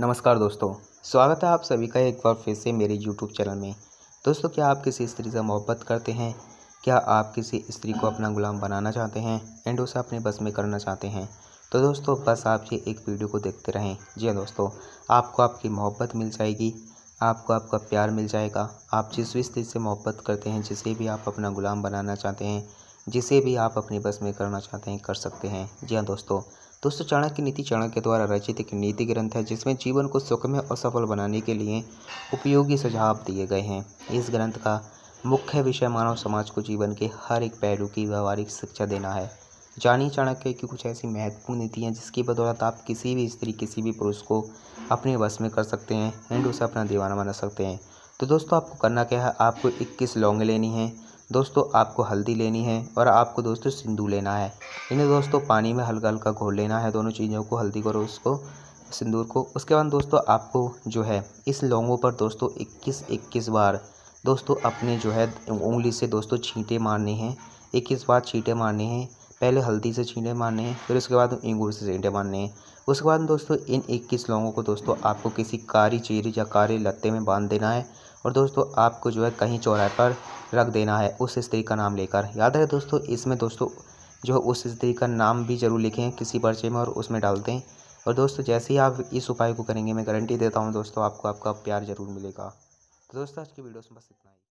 नमस्कार दोस्तों स्वागत है आप सभी का एक बार फिर से मेरे यूट्यूब चैनल में दोस्तों क्या आप किसी स्त्री से मोहब्बत करते हैं क्या आप किसी स्त्री को अपना गुलाम बनाना चाहते हैं एंड उसे अपने बस में करना चाहते हैं तो दोस्तों बस आप ये एक वीडियो को देखते रहें जी हाँ दोस्तों आपको आपकी मोहब्बत मिल जाएगी आपको आपका प्यार मिल जाएगा आप जिस भी स्त्री से मोहब्बत करते हैं जिसे भी आप अपना गुलाम बनाना चाहते हैं जिसे भी आप अपने बस में करना चाहते हैं कर सकते हैं जी हाँ दोस्तों दोस्तों चाणक्य नीति चाणक्य द्वारा रचित एक नीति ग्रंथ है जिसमें जीवन को सुखमय और सफल बनाने के लिए उपयोगी सुझाव दिए गए हैं इस ग्रंथ का मुख्य विषय मानव समाज को जीवन के हर एक पहलू की व्यवहारिक शिक्षा देना है जानी चाणक्य की कुछ ऐसी महत्वपूर्ण नीतियाँ जिसकी बदौलत आप किसी भी स्त्री किसी भी पुरुष को अपने वश में कर सकते हैं एंड उसे अपना दीवाना बना सकते हैं तो दोस्तों आपको करना क्या है आपको इक्कीस लौंग लेनी है दोस्तों आपको हल्दी लेनी है और आपको दोस्तों सिंदूर लेना है इन्हें दोस्तों पानी में हल्का हल्का घोल लेना है दोनों चीज़ों को हल्दी को उसको सिंदूर को उसके बाद दोस्तों आपको जो है इस लौंगों पर दोस्तों इक्कीस इक्कीस बार दोस्तों अपने जो है उंगली से दोस्तों छींटे मारने हैं इक्कीस बार छींटे मारने हैं पहले हल्दी से छींटे मारने हैं फिर उसके बाद इंगूर से छींटे मारने हैं उसके बाद दोस्तों इन इक्कीस लौंगों को दोस्तों आपको किसी कारी चीरी या कारी लत्ते में बांध देना है और दोस्तों आपको जो है कहीं चौराहे पर रख देना है उस स्त्री का नाम लेकर याद रहे दोस्तों इसमें दोस्तों जो है उस स्त्री का नाम भी ज़रूर लिखें किसी पर्चे में और उसमें डाल दें और दोस्तों जैसे ही आप इस उपाय को करेंगे मैं गारंटी देता हूँ दोस्तों आपको आपका प्यार ज़रूर मिलेगा तो दोस्तों आज की वीडियो में बस इतना ही